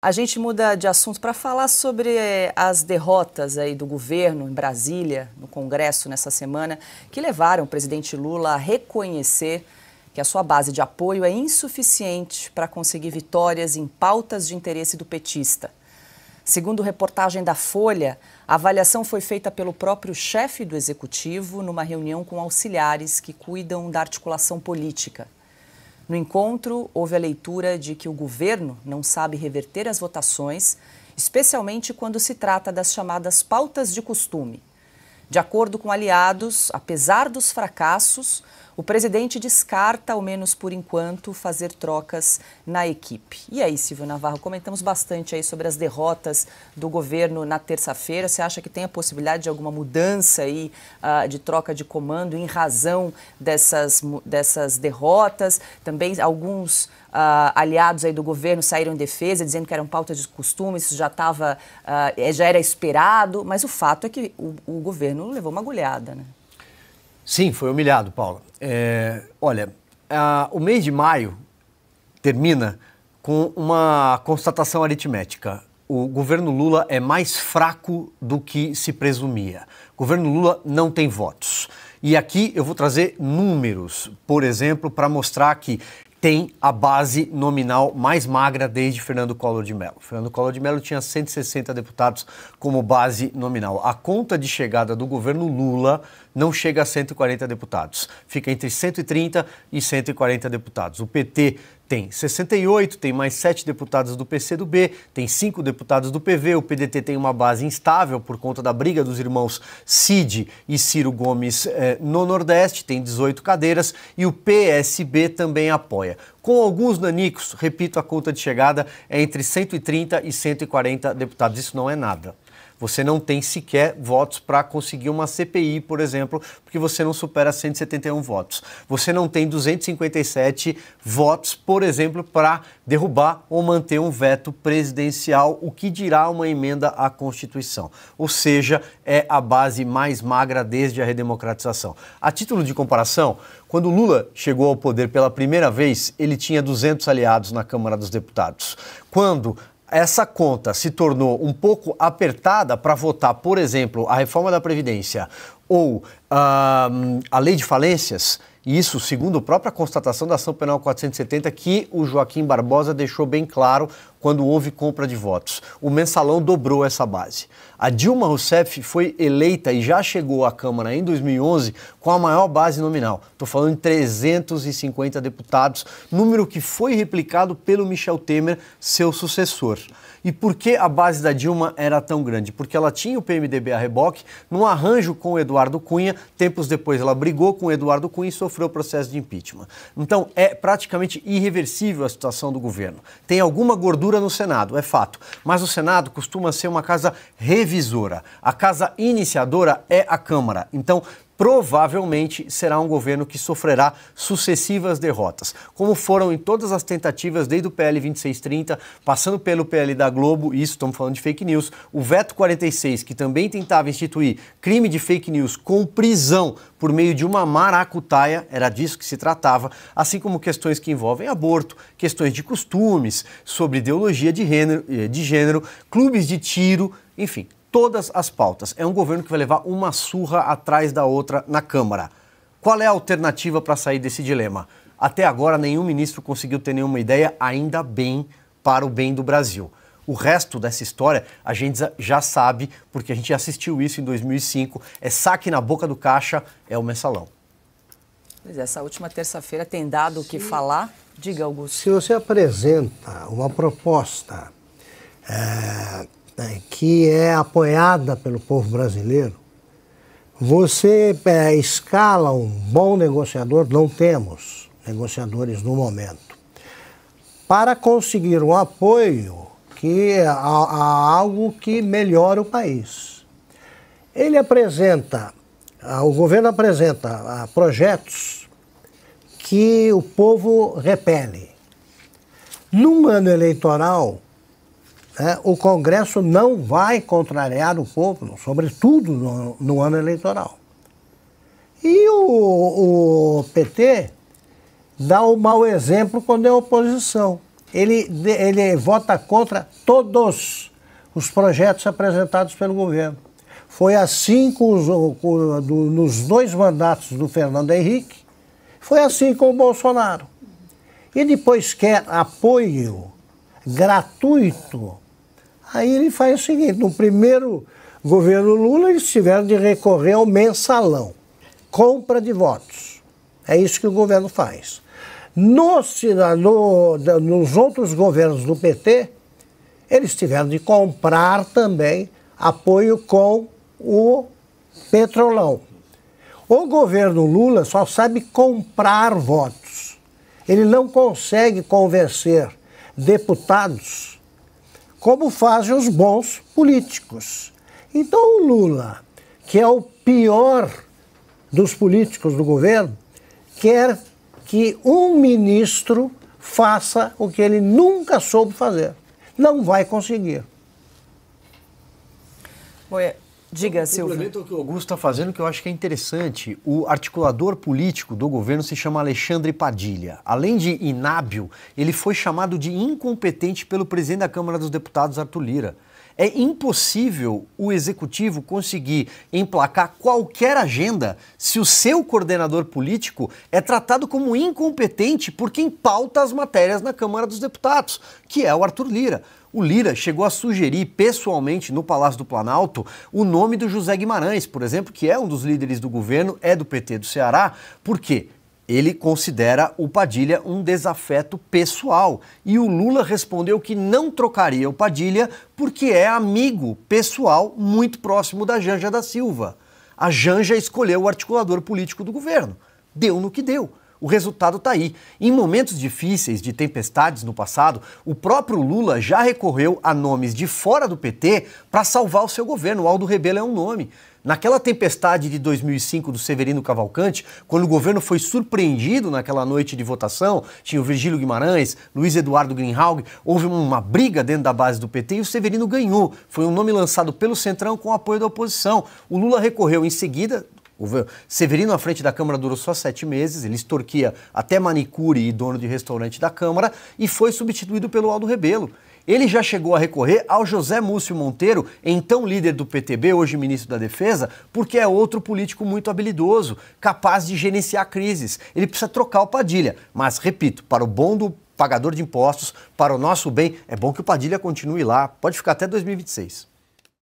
A gente muda de assunto para falar sobre eh, as derrotas aí do governo em Brasília, no Congresso nessa semana, que levaram o presidente Lula a reconhecer que a sua base de apoio é insuficiente para conseguir vitórias em pautas de interesse do petista. Segundo reportagem da Folha, a avaliação foi feita pelo próprio chefe do executivo numa reunião com auxiliares que cuidam da articulação política. No encontro, houve a leitura de que o governo não sabe reverter as votações, especialmente quando se trata das chamadas pautas de costume. De acordo com aliados, apesar dos fracassos, o presidente descarta, ao menos por enquanto, fazer trocas na equipe. E aí, Silvio Navarro, comentamos bastante aí sobre as derrotas do governo na terça-feira. Você acha que tem a possibilidade de alguma mudança aí uh, de troca de comando em razão dessas, dessas derrotas? Também alguns Uh, aliados aí do governo saíram em defesa, dizendo que eram pautas de costume, isso já estava, uh, ah, é, já era esperado, mas o fato é que o, o governo levou uma agulhada, né? Sim, foi humilhado, Paulo. É, olha, a, o mês de maio termina com uma constatação aritmética. O governo Lula é mais fraco do que se presumia. O governo Lula não tem votos. E aqui eu vou trazer números, por exemplo, para mostrar que tem a base nominal mais magra desde Fernando Collor de Mello. Fernando Collor de Mello tinha 160 deputados como base nominal. A conta de chegada do governo Lula não chega a 140 deputados, fica entre 130 e 140 deputados. O PT tem 68, tem mais 7 deputados do PCdoB, tem 5 deputados do PV, o PDT tem uma base instável por conta da briga dos irmãos Cid e Ciro Gomes eh, no Nordeste, tem 18 cadeiras e o PSB também apoia. Com alguns nanicos, repito, a conta de chegada é entre 130 e 140 deputados, isso não é nada. Você não tem sequer votos para conseguir uma CPI, por exemplo, porque você não supera 171 votos. Você não tem 257 votos, por exemplo, para derrubar ou manter um veto presidencial, o que dirá uma emenda à Constituição. Ou seja, é a base mais magra desde a redemocratização. A título de comparação, quando Lula chegou ao poder pela primeira vez, ele tinha 200 aliados na Câmara dos Deputados. Quando essa conta se tornou um pouco apertada para votar, por exemplo, a reforma da Previdência ou uh, a lei de falências, isso segundo a própria constatação da ação penal 470 que o Joaquim Barbosa deixou bem claro quando houve compra de votos. O mensalão dobrou essa base. A Dilma Rousseff foi eleita e já chegou à Câmara em 2011 com a maior base nominal. Estou falando de 350 deputados, número que foi replicado pelo Michel Temer, seu sucessor. E por que a base da Dilma era tão grande? Porque ela tinha o PMDB a reboque, num arranjo com o Eduardo Cunha, tempos depois ela brigou com o Eduardo Cunha e sofreu processo de impeachment. Então é praticamente irreversível a situação do governo. Tem alguma gordura dura no Senado, é fato. Mas o Senado costuma ser uma casa revisora. A casa iniciadora é a Câmara. Então, provavelmente será um governo que sofrerá sucessivas derrotas, como foram em todas as tentativas desde o PL 2630, passando pelo PL da Globo, isso estamos falando de fake news, o veto 46, que também tentava instituir crime de fake news com prisão por meio de uma maracutaia, era disso que se tratava, assim como questões que envolvem aborto, questões de costumes, sobre ideologia de gênero, eh, de gênero clubes de tiro, enfim, todas as pautas. É um governo que vai levar uma surra atrás da outra na Câmara. Qual é a alternativa para sair desse dilema? Até agora, nenhum ministro conseguiu ter nenhuma ideia, ainda bem, para o bem do Brasil. O resto dessa história a gente já sabe, porque a gente assistiu isso em 2005. É saque na boca do caixa, é o mensalão. Pois é, essa última terça-feira tem dado o que falar. Diga, Augusto. Se você apresenta uma proposta é né, que é apoiada pelo povo brasileiro, você é, escala um bom negociador, não temos negociadores no momento, para conseguir um apoio que a, a algo que melhore o país. Ele apresenta, o governo apresenta projetos que o povo repele. Num ano eleitoral, é, o Congresso não vai contrariar o povo, sobretudo no, no ano eleitoral. E o, o, PT dá um mau exemplo quando é oposição. Ele, ele vota contra todos os projetos apresentados pelo governo. Foi assim com os, com, do, nos dois mandatos do Fernando Henrique, foi assim com o Bolsonaro. E depois quer apoio gratuito Aí ele faz o seguinte: no primeiro governo Lula, eles tiveram de recorrer ao mensalão compra de votos. É isso que o governo faz. Nos, no, nos outros governos do PT, eles tiveram de comprar também apoio com o petrolão. O governo Lula só sabe comprar votos. Ele não consegue convencer deputados como fazem os bons políticos. Então o Lula, que é o pior dos políticos do governo, quer que um ministro faça o que ele nunca soube fazer. Não vai conseguir. Diga, então, Silvio. Complemento o que o Augusto está fazendo, que eu acho que é interessante. O articulador político do governo se chama Alexandre Padilha. Além de inábil, ele foi chamado de incompetente pelo presidente da Câmara dos Deputados, Arthur Lira. É impossível o executivo conseguir emplacar qualquer agenda se o seu coordenador político é tratado como incompetente por quem pauta as matérias na Câmara dos Deputados, que é o Arthur Lira. O Lira chegou a sugerir pessoalmente no Palácio do Planalto o nome do José Guimarães, por exemplo, que é um dos líderes do governo, é do PT do Ceará. Por quê? Ele considera o Padilha um desafeto pessoal e o Lula respondeu que não trocaria o Padilha porque é amigo pessoal muito próximo da Janja da Silva. A Janja escolheu o articulador político do governo. Deu no que deu. O resultado está aí. Em momentos difíceis, de tempestades no passado, o próprio Lula já recorreu a nomes de fora do PT para salvar o seu governo. O Aldo Rebelo é um nome. Naquela tempestade de 2005 do Severino Cavalcante, quando o governo foi surpreendido naquela noite de votação, tinha o Virgílio Guimarães, Luiz Eduardo Greenhalgh, houve uma briga dentro da base do PT e o Severino ganhou. Foi um nome lançado pelo Centrão com apoio da oposição. O Lula recorreu em seguida, o Severino à frente da Câmara durou só sete meses, ele extorquia até manicure e dono de restaurante da Câmara e foi substituído pelo Aldo Rebelo. Ele já chegou a recorrer ao José Múcio Monteiro, então líder do PTB, hoje ministro da Defesa, porque é outro político muito habilidoso, capaz de gerenciar crises. Ele precisa trocar o Padilha, mas, repito, para o bom do pagador de impostos, para o nosso bem, é bom que o Padilha continue lá, pode ficar até 2026.